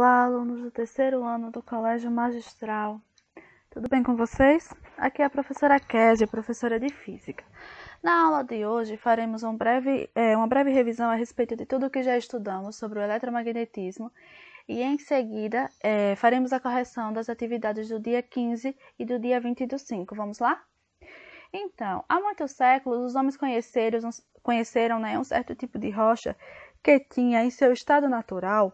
Olá, alunos do terceiro ano do Colégio Magistral. Tudo bem com vocês? Aqui é a professora Kézia, professora de Física. Na aula de hoje faremos um breve, é, uma breve revisão a respeito de tudo o que já estudamos sobre o eletromagnetismo e, em seguida, é, faremos a correção das atividades do dia 15 e do dia 20 do 5. Vamos lá? Então, há muitos séculos, os homens conheceram, conheceram né, um certo tipo de rocha que tinha em seu estado natural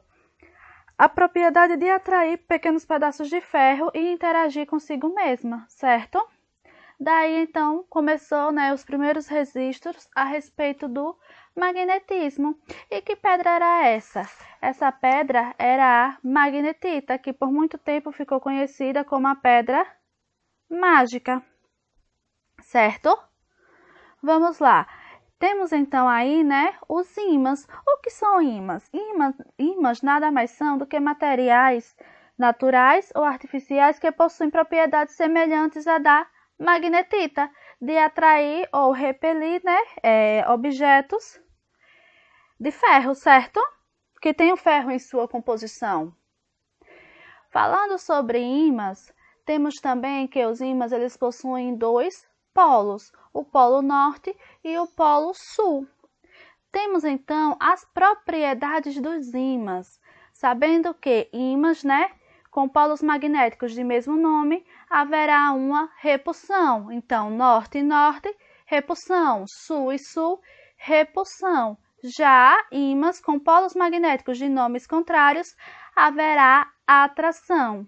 a propriedade de atrair pequenos pedaços de ferro e interagir consigo mesma, certo? Daí então começou né, os primeiros registros a respeito do magnetismo. E que pedra era essa? Essa pedra era a magnetita, que por muito tempo ficou conhecida como a pedra mágica, certo? Vamos lá. Temos então aí, né, os ímãs. O que são ímãs? ímãs? Ímãs nada mais são do que materiais naturais ou artificiais que possuem propriedades semelhantes à da magnetita, de atrair ou repelir, né, é, objetos de ferro, certo? Que tem o ferro em sua composição. Falando sobre ímãs, temos também que os ímãs eles possuem dois polos, o Polo Norte e o Polo Sul. Temos então as propriedades dos ímãs, sabendo que ímãs, né, com polos magnéticos de mesmo nome, haverá uma repulsão. Então, norte e norte, repulsão, sul e sul, repulsão. Já ímãs com polos magnéticos de nomes contrários, haverá atração.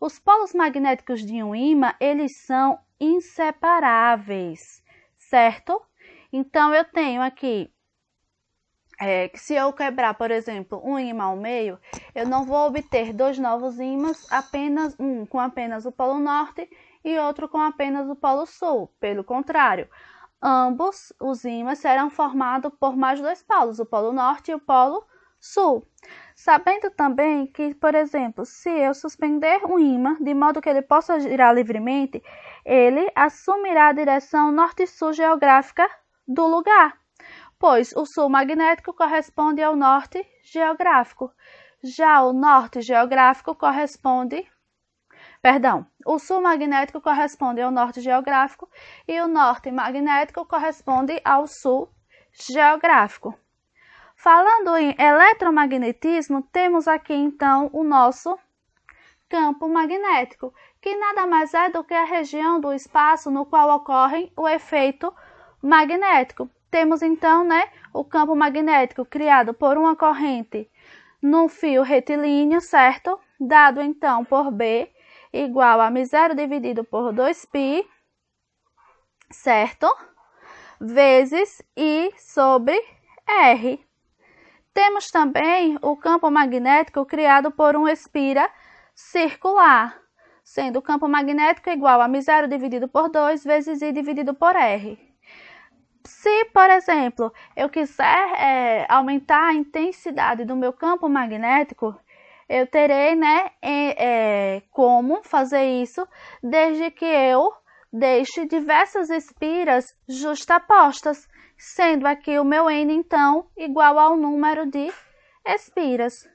Os polos magnéticos de um ímã, eles são inseparáveis, certo? Então, eu tenho aqui é, que se eu quebrar, por exemplo, um ímã ao meio, eu não vou obter dois novos ímãs, apenas um com apenas o polo norte e outro com apenas o polo sul. Pelo contrário, ambos os ímãs serão formados por mais dois polos, o polo norte e o polo sul. Sabendo também que, por exemplo, se eu suspender um ímã de modo que ele possa girar livremente, ele assumirá a direção norte-sul geográfica do lugar, pois o sul magnético corresponde ao norte geográfico. Já o norte geográfico corresponde Perdão, o sul magnético corresponde ao norte geográfico e o norte magnético corresponde ao sul geográfico. Falando em eletromagnetismo, temos aqui então o nosso campo magnético, que nada mais é do que a região do espaço no qual ocorre o efeito magnético. Temos então, né, o campo magnético criado por uma corrente no fio retilíneo, certo? Dado então por B igual a M0 dividido por 2π, certo? Vezes I sobre R. Temos também o campo magnético criado por um espira circular, sendo o campo magnético igual a mi zero dividido por 2 vezes I dividido por R. Se, por exemplo, eu quiser é, aumentar a intensidade do meu campo magnético, eu terei né, é, como fazer isso desde que eu deixe diversas espiras justapostas, sendo aqui o meu n, então, igual ao número de espiras.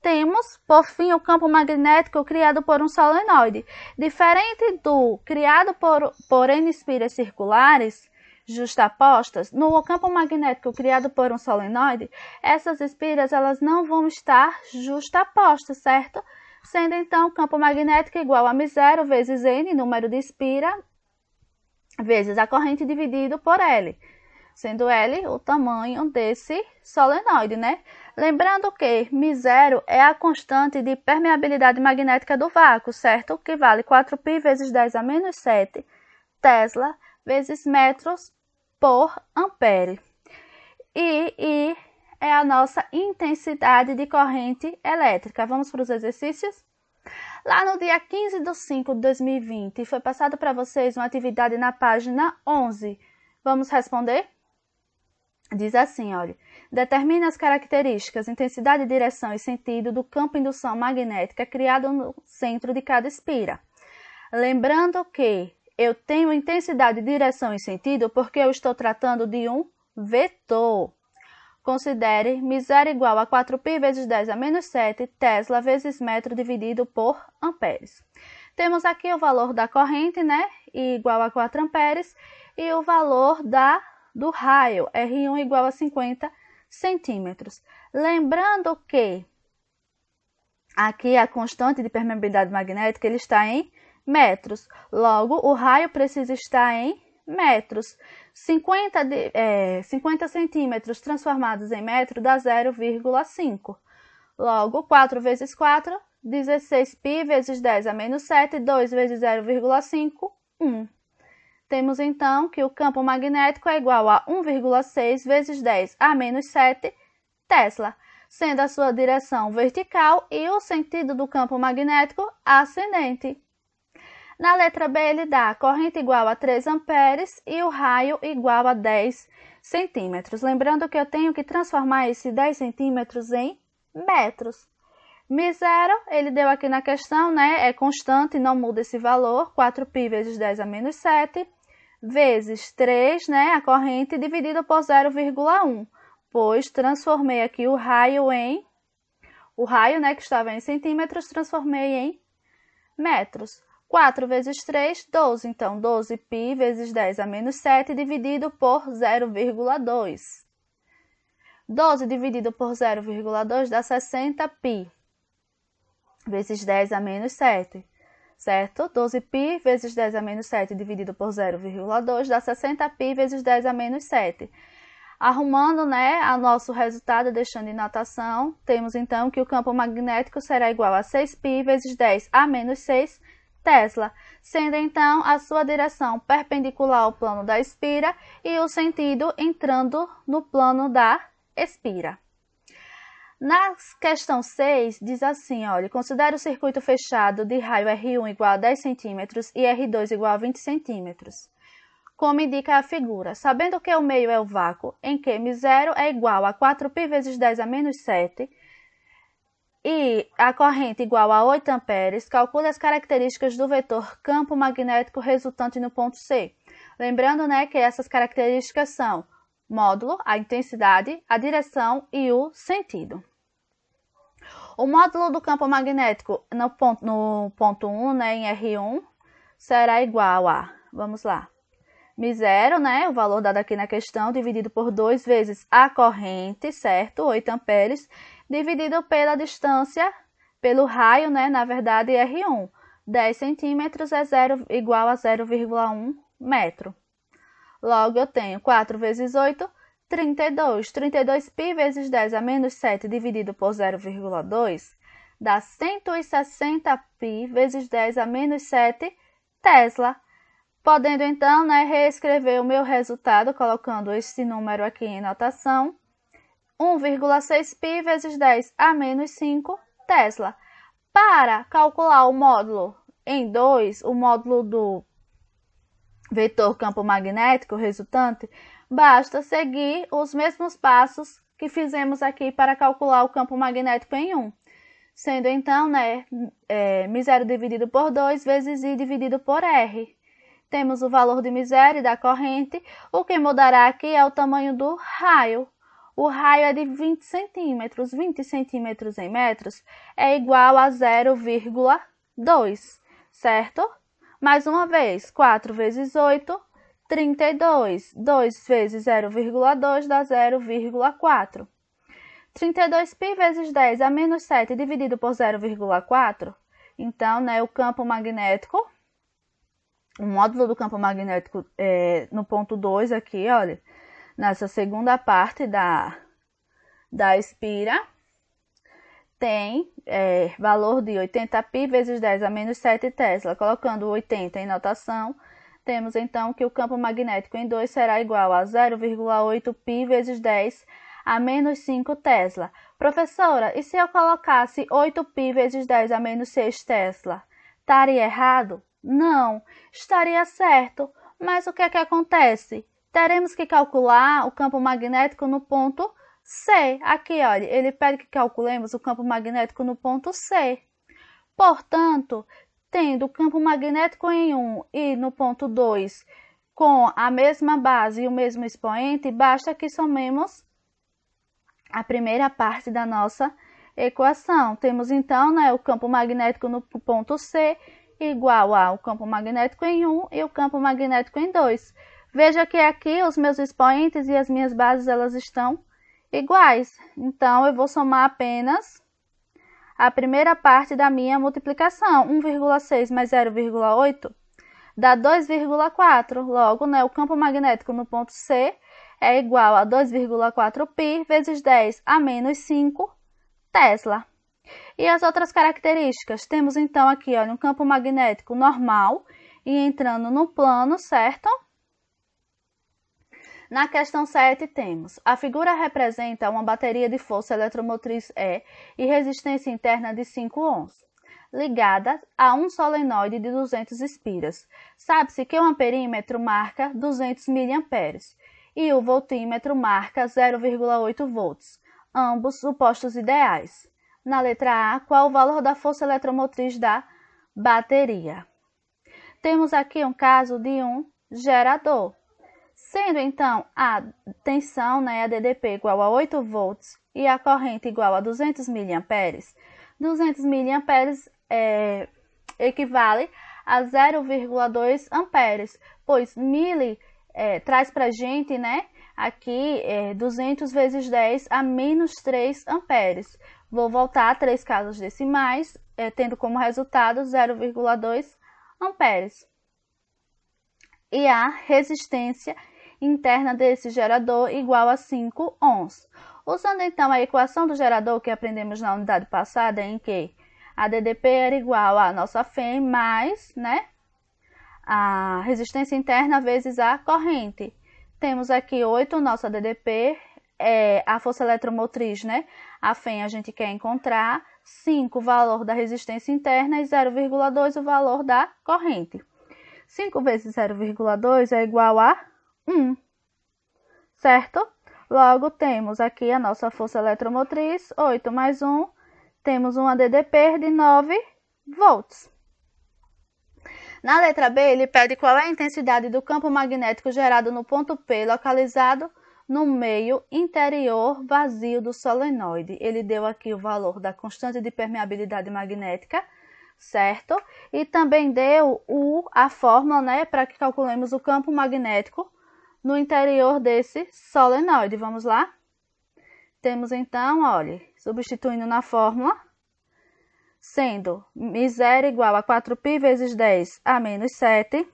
Temos, por fim, o campo magnético criado por um solenoide. Diferente do criado por, por n espiras circulares, justapostas, no campo magnético criado por um solenoide, essas espiras elas não vão estar justapostas, certo? Sendo então o campo magnético igual a m0 vezes n, número de espira, vezes a corrente dividido por L, sendo L o tamanho desse solenoide, né? Lembrando que μ0 é a constante de permeabilidade magnética do vácuo, certo? Que vale 4π vezes 10 a menos 7 Tesla vezes metros por ampere. E I é a nossa intensidade de corrente elétrica. Vamos para os exercícios? Lá no dia 15 de 5 de 2020, foi passado para vocês uma atividade na página 11. Vamos responder? Diz assim, olha. Determine as características, intensidade, direção e sentido do campo indução magnética criado no centro de cada espira. Lembrando que eu tenho intensidade, direção e sentido porque eu estou tratando de um vetor. Considere miséria igual a 4π vezes 10 a menos 7 Tesla vezes metro dividido por amperes. Temos aqui o valor da corrente, né? Igual a 4 amperes. E o valor da, do raio, R1 igual a 50 centímetros. Lembrando que aqui é a constante de permeabilidade magnética ele está em metros. Logo, o raio precisa estar em metros. 50, de, é, 50 centímetros transformados em metro dá 0,5. Logo, 4 vezes 4, 16 π vezes 10 a menos 7, 2 vezes 0,5, 1. Temos então que o campo magnético é igual a 1,6 vezes 10 a menos 7 Tesla, sendo a sua direção vertical e o sentido do campo magnético ascendente. Na letra B, ele dá a corrente igual a 3 amperes e o raio igual a 10 centímetros. Lembrando que eu tenho que transformar esse 10 centímetros em metros. Mi zero, ele deu aqui na questão, né? É constante, não muda esse valor. 4π vezes 10 a menos 7, vezes 3, né? A corrente dividido por 0,1, pois transformei aqui o raio em... O raio, né, que estava em centímetros, transformei em metros. 4 vezes 3, 12. Então, 12 π vezes 10 a menos 7 dividido por 0,2. 12 dividido por 0,2 dá 60 π vezes 10 a menos 7, certo? 12 π vezes 10 a menos 7 dividido por 0,2 dá 60 π vezes 10 a menos 7. Arrumando né, o nosso resultado, deixando em notação, temos então que o campo magnético será igual a 6π vezes 10 a menos 6 Tesla, sendo então a sua direção perpendicular ao plano da espira e o sentido entrando no plano da espira. Na questão 6, diz assim, olha, considere o circuito fechado de raio R1 igual a 10 cm e R2 igual a 20 cm. Como indica a figura, sabendo que o meio é o vácuo, em que M0 é igual a 4π vezes 10 a menos 7, e a corrente igual a 8 amperes calcula as características do vetor campo magnético resultante no ponto C. Lembrando né, que essas características são módulo, a intensidade, a direção e o sentido. O módulo do campo magnético no ponto, no ponto 1, né, em R1, será igual a, vamos lá, mi0, né, o valor dado aqui na questão, dividido por 2 vezes a corrente, certo, 8 amperes, dividido pela distância, pelo raio, né, na verdade, R1. 10 centímetros é 0, igual a 0,1 metro. Logo, eu tenho 4 vezes 8, 32. 32 π vezes 10 a menos 7 dividido por 0,2 dá 160 π vezes 10 a menos 7 Tesla. Podendo, então, né, reescrever o meu resultado colocando esse número aqui em notação. 1,6 π vezes 10 a menos 5 Tesla. Para calcular o módulo em 2, o módulo do vetor campo magnético resultante, basta seguir os mesmos passos que fizemos aqui para calcular o campo magnético em 1. Sendo então, né, é, misério dividido por 2 vezes I dividido por R. Temos o valor de miséria da corrente. O que mudará aqui é o tamanho do raio, o raio é de 20 centímetros. 20 centímetros em metros é igual a 0,2, certo? Mais uma vez, 4 vezes 8, 32. 2 vezes 0,2 dá 0,4. 32π vezes 10 a é menos 7 dividido por 0,4. Então, né, o campo magnético, o módulo do campo magnético é, no ponto 2 aqui, olha, nessa segunda parte da, da espira, tem é, valor de 80 π vezes 10 a menos 7 Tesla. Colocando 80 em notação, temos então que o campo magnético em 2 será igual a 0,8 π vezes 10 a menos 5 Tesla. Professora, e se eu colocasse 8 π vezes 10 a menos 6 Tesla? Estaria errado? Não, estaria certo. Mas o que é que acontece? teremos que calcular o campo magnético no ponto C. Aqui, olha, ele pede que calculemos o campo magnético no ponto C. Portanto, tendo o campo magnético em 1 e no ponto 2 com a mesma base e o mesmo expoente, basta que somemos a primeira parte da nossa equação. Temos então né, o campo magnético no ponto C igual ao campo magnético em 1 e o campo magnético em 2. Veja que aqui os meus expoentes e as minhas bases elas estão iguais. Então, eu vou somar apenas a primeira parte da minha multiplicação. 1,6 mais 0,8 dá 2,4. Logo, né, o campo magnético no ponto C é igual a 2,4π vezes 10 a menos 5 Tesla. E as outras características? Temos então aqui olha, um campo magnético normal e entrando no plano, certo? Na questão 7 temos: a figura representa uma bateria de força eletromotriz E e resistência interna de 5 ohms, ligada a um solenoide de 200 espiras. Sabe-se que o amperímetro marca 200 mA e o voltímetro marca 0,8 volts, ambos supostos ideais. Na letra A, qual o valor da força eletromotriz da bateria? Temos aqui um caso de um gerador Sendo então a tensão, né, a DDP igual a 8 volts e a corrente igual a 200 mA, 200 mA é, equivale a 0,2 amperes, pois mili é, traz para gente, né, aqui é, 200 vezes 10 a menos 3 amperes. Vou voltar a três casas decimais, é, tendo como resultado 0,2 amperes. E a resistência interna desse gerador igual a 5 ohms. Usando então a equação do gerador que aprendemos na unidade passada, em que a DDP era igual a nossa FEM mais né, a resistência interna vezes a corrente. Temos aqui 8, nossa DDP, é a força eletromotriz, né? A FEM a gente quer encontrar 5, o valor da resistência interna, e 0,2, o valor da corrente. 5 vezes 0,2 é igual a 1. Hum. Certo? Logo, temos aqui a nossa força eletromotriz, 8 mais 1, temos uma DDP de 9 volts. Na letra B, ele pede qual é a intensidade do campo magnético gerado no ponto P, localizado no meio interior vazio do solenoide. Ele deu aqui o valor da constante de permeabilidade magnética, certo? E também deu o, a fórmula né, para que calculemos o campo magnético no interior desse solenoide. Vamos lá? Temos então, olha, substituindo na fórmula, sendo mi zero igual a 4π vezes 10 a menos 7,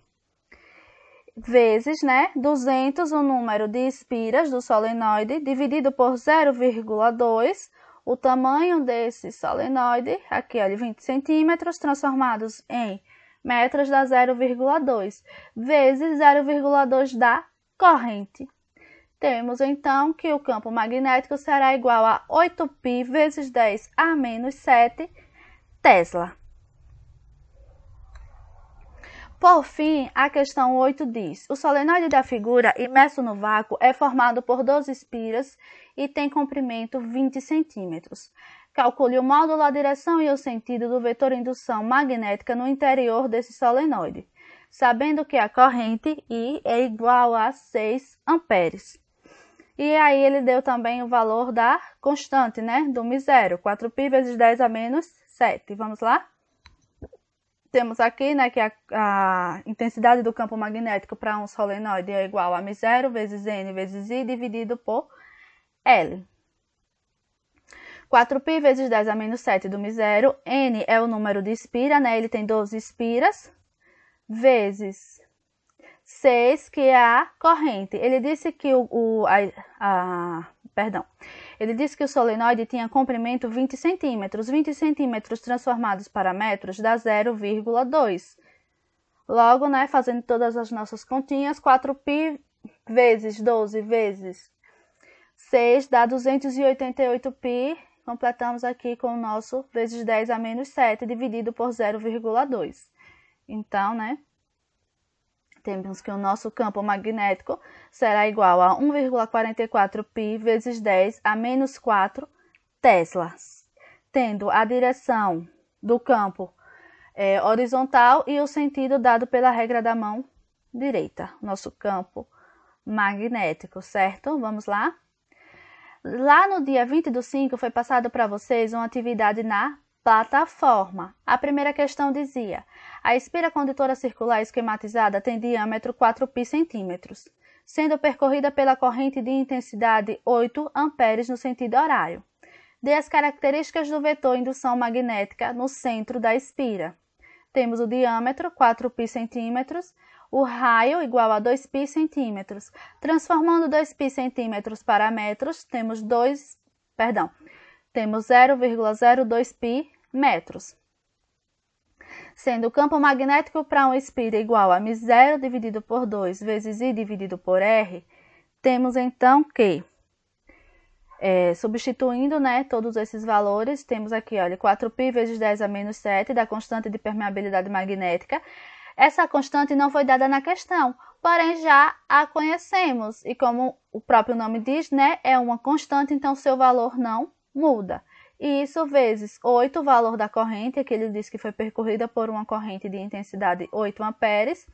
vezes, né, 200, o número de espiras do solenoide, dividido por 0,2, o tamanho desse solenoide, aqui, olha, 20 centímetros, transformados em metros da 0,2, vezes 0,2 dá corrente. Temos então que o campo magnético será igual a 8π vezes 10 a menos 7 Tesla. Por fim, a questão 8 diz: O solenoide da figura imerso no vácuo é formado por 12 espiras e tem comprimento 20 centímetros. Calcule o módulo, a direção e o sentido do vetor indução magnética no interior desse solenoide sabendo que a corrente I é igual a 6 amperes. E aí ele deu também o valor da constante, né? Do misero, 4π vezes 10 a menos 7. Vamos lá? Temos aqui né, que a, a intensidade do campo magnético para um solenoide é igual a μ0 vezes n vezes i dividido por L. 4π vezes 10 a menos 7 do μ0, n é o número de espira, né? Ele tem 12 espiras, vezes 6, que é a corrente. Ele disse que o, o a, a, perdão. Ele disse que o solenoide tinha comprimento 20 centímetros. 20 centímetros transformados para metros dá 0,2. Logo, né, fazendo todas as nossas continhas, 4π vezes 12 vezes 6 dá 288π. Completamos aqui com o nosso vezes 10 a menos 7, dividido por 0,2. Então, né? Temos que o nosso campo magnético será igual a 1,44 π vezes 10 a menos 4 teslas, tendo a direção do campo é, horizontal e o sentido dado pela regra da mão direita, nosso campo magnético, certo? Vamos lá? Lá no dia 20 do 5 foi passado para vocês uma atividade na Plataforma. A primeira questão dizia: a espira condutora circular esquematizada tem diâmetro 4 π centímetros, sendo percorrida pela corrente de intensidade 8 amperes no sentido horário. Dê as características do vetor indução magnética no centro da espira. Temos o diâmetro 4 π centímetros, o raio igual a 2 π centímetros. Transformando 2 π centímetros para metros, temos 2, perdão, temos 0,02 π metros, sendo o campo magnético para um espírito igual a μ0 dividido por 2 vezes I dividido por R, temos então que, é, substituindo né, todos esses valores, temos aqui, olha, 4π vezes 10 a menos 7 da constante de permeabilidade magnética. Essa constante não foi dada na questão, porém já a conhecemos e como o próprio nome diz, né, é uma constante, então seu valor não muda. E isso vezes 8 o valor da corrente, que ele diz que foi percorrida por uma corrente de intensidade 8 amperes,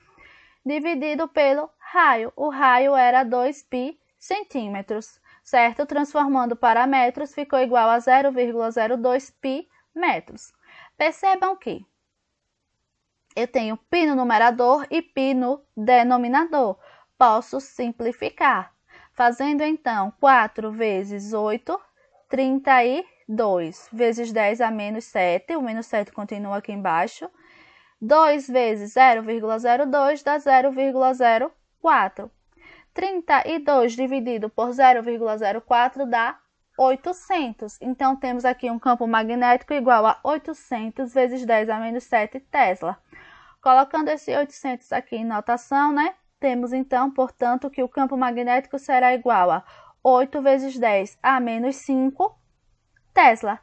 dividido pelo raio. O raio era 2π centímetros, certo? Transformando para metros, ficou igual a 0,02π metros. Percebam que eu tenho π no numerador e π no denominador. Posso simplificar, fazendo então 4 vezes 8 32 vezes 10 a menos 7, o menos 7 continua aqui embaixo. 2 vezes 0,02 dá 0,04. 32 dividido por 0,04 dá 800. Então, temos aqui um campo magnético igual a 800 vezes 10 a menos 7 Tesla. Colocando esse 800 aqui em notação, né? Temos, então, portanto, que o campo magnético será igual a 8 vezes 10 a menos 5 Tesla.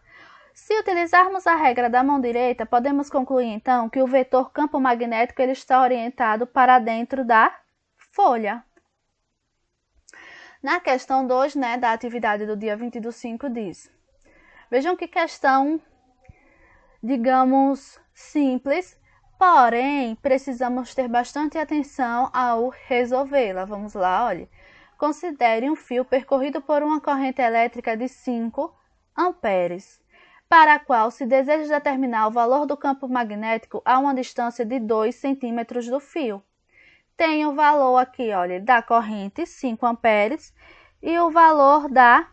Se utilizarmos a regra da mão direita, podemos concluir então que o vetor campo magnético ele está orientado para dentro da folha. Na questão 2, né, da atividade do dia 20 do 5 diz. Vejam que questão, digamos, simples, porém precisamos ter bastante atenção ao resolvê-la. Vamos lá, olhe. Considere um fio percorrido por uma corrente elétrica de 5 amperes, para a qual se deseja determinar o valor do campo magnético a uma distância de 2 centímetros do fio. Tem o valor aqui, olha, da corrente 5 amperes e o valor da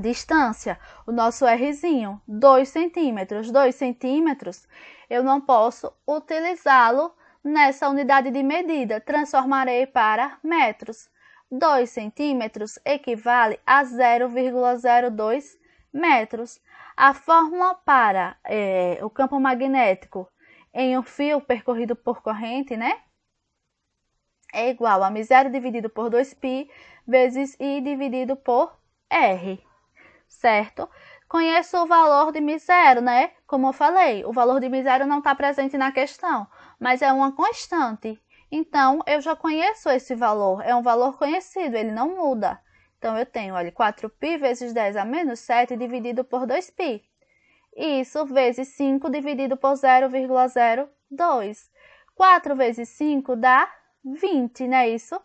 distância, o nosso Rzinho, 2 centímetros. 2 centímetros, eu não posso utilizá-lo nessa unidade de medida, transformarei para metros. 2 centímetros equivale a 0,02 metros. A fórmula para é, o campo magnético em um fio percorrido por corrente, né? É igual a zero dividido por 2π vezes I dividido por R, certo? Conheço o valor de mi zero, né? Como eu falei, o valor de mi zero não está presente na questão, mas é uma constante. Então, eu já conheço esse valor, é um valor conhecido, ele não muda. Então, eu tenho, olha, 4π vezes 10 a menos 7 dividido por 2π. Isso vezes 5 dividido por 0,02. 4 vezes 5 dá 20, não é isso?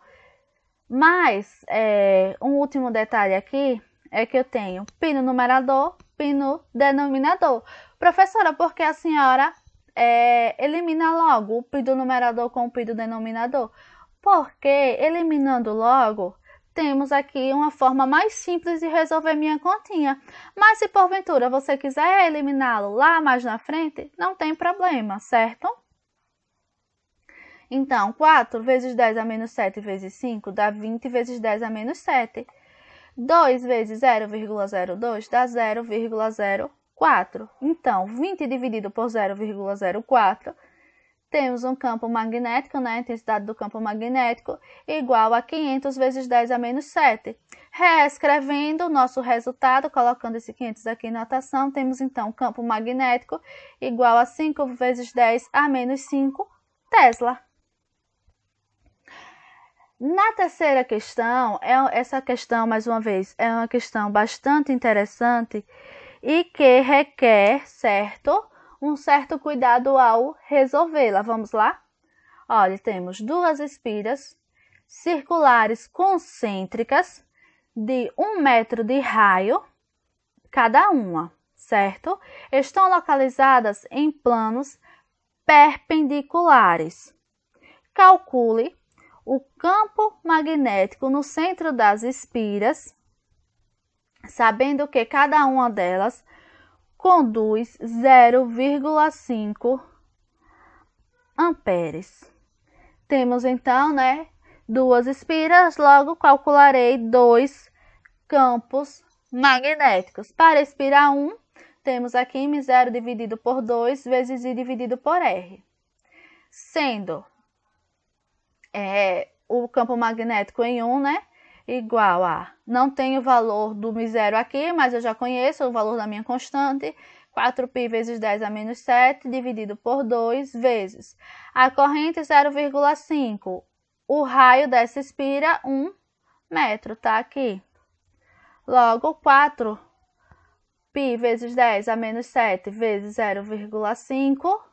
Mas, é, um último detalhe aqui é que eu tenho π no numerador, π no denominador. Professora, por que a senhora é, elimina logo o pido numerador com o pido denominador, porque eliminando logo, temos aqui uma forma mais simples de resolver minha continha. Mas se porventura você quiser eliminá-lo lá mais na frente, não tem problema, certo? Então, 4 vezes 10 a menos 7 vezes 5 dá 20 vezes 10 a menos 7. 2 vezes 0,02 dá 0,01. 4. Então, 20 dividido por 0,04, temos um campo magnético, né, a intensidade do campo magnético, igual a 500 vezes 10 a menos 7. Reescrevendo o nosso resultado, colocando esse 500 aqui em notação, temos então campo magnético igual a 5 vezes 10 a menos 5 Tesla. Na terceira questão, é essa questão, mais uma vez, é uma questão bastante interessante, e que requer, certo? Um certo cuidado ao resolvê-la. Vamos lá? Olha, temos duas espiras circulares concêntricas de um metro de raio cada uma, certo? Estão localizadas em planos perpendiculares. Calcule o campo magnético no centro das espiras sabendo que cada uma delas conduz 0,5 amperes. Temos então, né, duas espiras, logo calcularei dois campos magnéticos. Para a espira 1, temos aqui M0 dividido por 2 vezes I dividido por R, sendo é, o campo magnético em 1, né, igual a não tem o valor do misério aqui, mas eu já conheço o valor da minha constante. 4π vezes 10 a menos 7, dividido por 2 vezes. A corrente 0,5. O raio dessa espira 1 metro, tá aqui. Logo, 4π vezes 10 a menos 7 vezes 0,5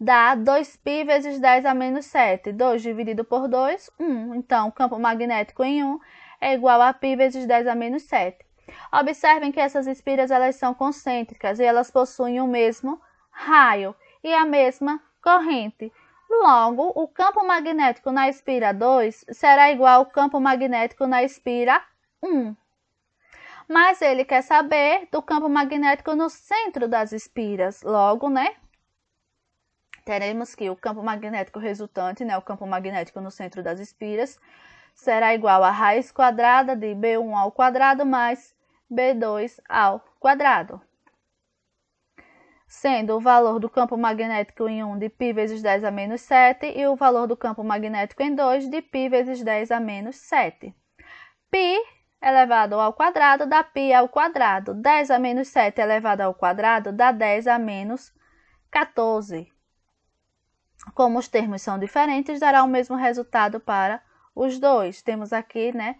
dá 2π vezes 10 a menos 7. 2 dividido por 2, 1. Então, o campo magnético em 1 é igual a π vezes 10 a menos 7. Observem que essas espiras elas são concêntricas e elas possuem o mesmo raio e a mesma corrente. Logo, o campo magnético na espira 2 será igual ao campo magnético na espira 1. Mas ele quer saber do campo magnético no centro das espiras. Logo, né? teremos que o campo magnético resultante, né, o campo magnético no centro das espiras, será igual a raiz quadrada de B1 ao quadrado mais B2 ao quadrado. Sendo o valor do campo magnético em 1 de π vezes 10 a menos 7 e o valor do campo magnético em 2 de π vezes 10 a menos 7. π elevado ao quadrado dá π ao quadrado. 10 a menos 7 elevado ao quadrado dá 10 a menos 14 como os termos são diferentes, dará o mesmo resultado para os dois. Temos aqui, né,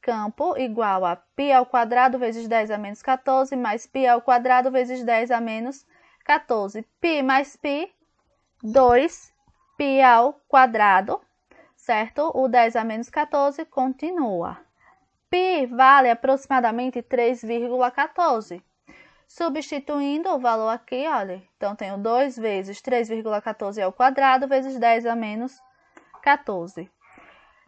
campo igual a π ao quadrado vezes 10 a menos 14, mais π ao quadrado vezes 10 a menos 14. π mais π, 2 π ao quadrado, certo? O 10 a menos 14 continua. π vale aproximadamente 3,14 substituindo o valor aqui, olha. Então, tenho 2 vezes 3,14 ao quadrado vezes 10 a menos 14.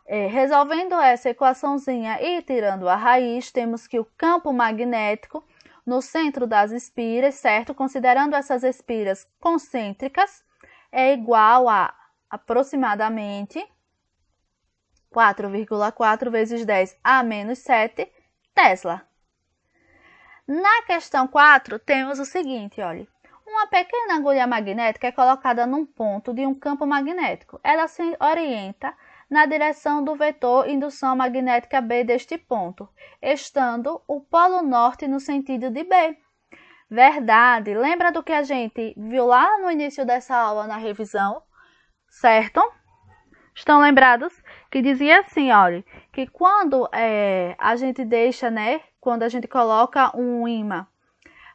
É, resolvendo essa equaçãozinha e tirando a raiz, temos que o campo magnético no centro das espiras, certo? Considerando essas espiras concêntricas, é igual a aproximadamente 4,4 vezes 10 a menos 7 Tesla. Na questão 4, temos o seguinte, olha. Uma pequena agulha magnética é colocada num ponto de um campo magnético. Ela se orienta na direção do vetor indução magnética B deste ponto, estando o polo norte no sentido de B. Verdade. Lembra do que a gente viu lá no início dessa aula na revisão? Certo? Estão lembrados? Que dizia assim, olha, que quando é, a gente deixa, né, quando a gente coloca um imã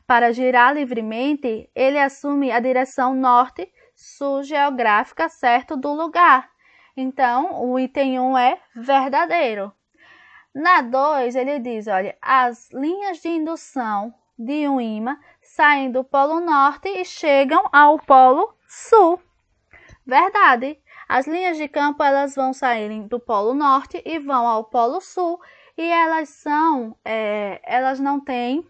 para girar livremente, ele assume a direção norte sul geográfica certo do lugar. Então, o item 1 é verdadeiro. Na 2, ele diz, olha, as linhas de indução de um ímã saem do polo norte e chegam ao polo sul. Verdade. As linhas de campo elas vão saírem do polo norte e vão ao polo sul e elas são, é, elas não têm,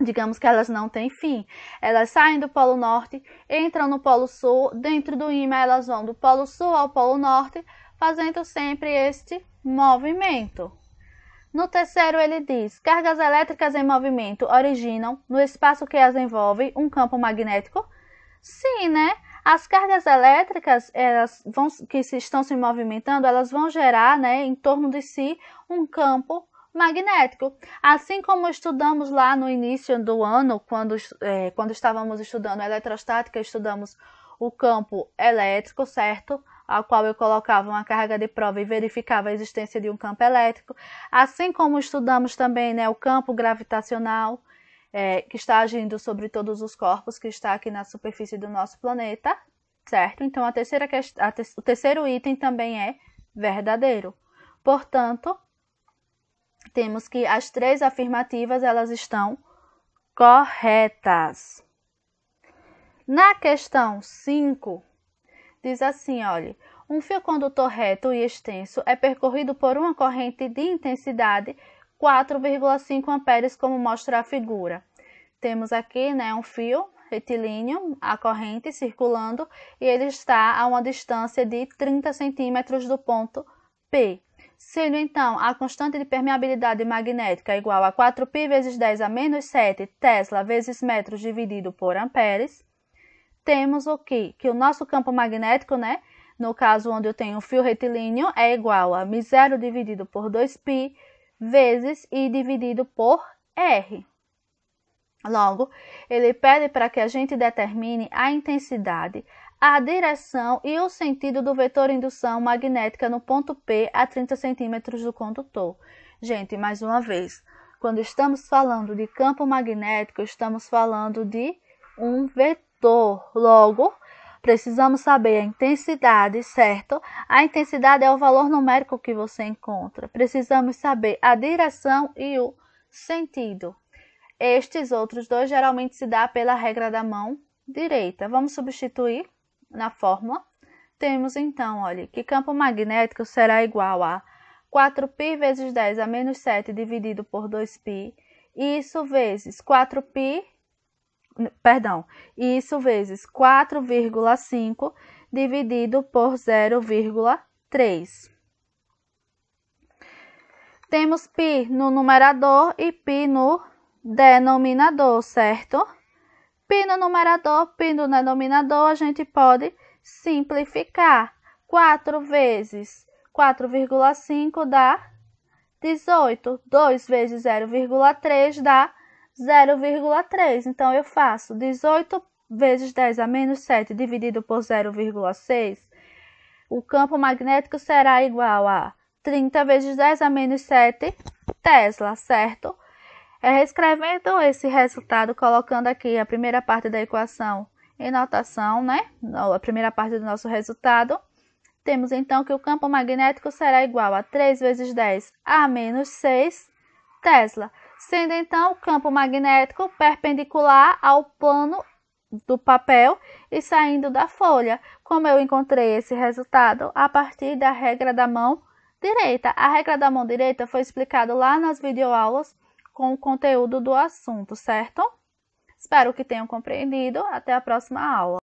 digamos que elas não têm fim. Elas saem do Polo Norte, entram no Polo Sul, dentro do ímã elas vão do Polo Sul ao Polo Norte, fazendo sempre este movimento. No terceiro, ele diz: cargas elétricas em movimento originam, no espaço que as envolve, um campo magnético? Sim, né? As cargas elétricas elas vão, que se, estão se movimentando, elas vão gerar né, em torno de si um campo magnético. Assim como estudamos lá no início do ano, quando, é, quando estávamos estudando eletrostática, estudamos o campo elétrico, certo? Ao qual eu colocava uma carga de prova e verificava a existência de um campo elétrico. Assim como estudamos também né, o campo gravitacional, é, que está agindo sobre todos os corpos que está aqui na superfície do nosso planeta, certo? Então, a terceira a te o terceiro item também é verdadeiro. Portanto, temos que as três afirmativas elas estão corretas. Na questão 5, diz assim, olha, um fio condutor reto e extenso é percorrido por uma corrente de intensidade 4,5 amperes, como mostra a figura. Temos aqui né, um fio retilíneo, a corrente circulando, e ele está a uma distância de 30 centímetros do ponto P. Sendo então a constante de permeabilidade magnética igual a 4π vezes 10 a menos 7 Tesla vezes metros dividido por amperes, temos o que? Que o nosso campo magnético, né? No caso onde eu tenho um fio retilíneo, é igual a μ0 dividido por 2π vezes I dividido por R. Logo, ele pede para que a gente determine a intensidade, a direção e o sentido do vetor indução magnética no ponto P a 30 centímetros do condutor. Gente, mais uma vez, quando estamos falando de campo magnético, estamos falando de um vetor. Logo, precisamos saber a intensidade, certo? A intensidade é o valor numérico que você encontra. Precisamos saber a direção e o sentido. Estes outros dois geralmente se dá pela regra da mão direita. Vamos substituir na fórmula. Temos então, olha, que campo magnético será igual a 4π vezes 10 a menos 7 dividido por 2π, isso vezes 4π perdão, isso vezes 4,5 dividido por 0,3. Temos π no numerador e π no denominador, certo? π no numerador, π no denominador, a gente pode simplificar. 4 vezes 4,5 dá 18. 2 vezes 0,3 dá 0,3. Então, eu faço 18 vezes 10 a menos 7 dividido por 0,6. O campo magnético será igual a 30 vezes 10 a menos 7 Tesla, certo? É, reescrevendo esse resultado, colocando aqui a primeira parte da equação em notação, né? A primeira parte do nosso resultado. Temos então que o campo magnético será igual a 3 vezes 10 a menos 6 Tesla sendo então o campo magnético perpendicular ao plano do papel e saindo da folha. Como eu encontrei esse resultado? A partir da regra da mão direita. A regra da mão direita foi explicada lá nas videoaulas com o conteúdo do assunto, certo? Espero que tenham compreendido. Até a próxima aula.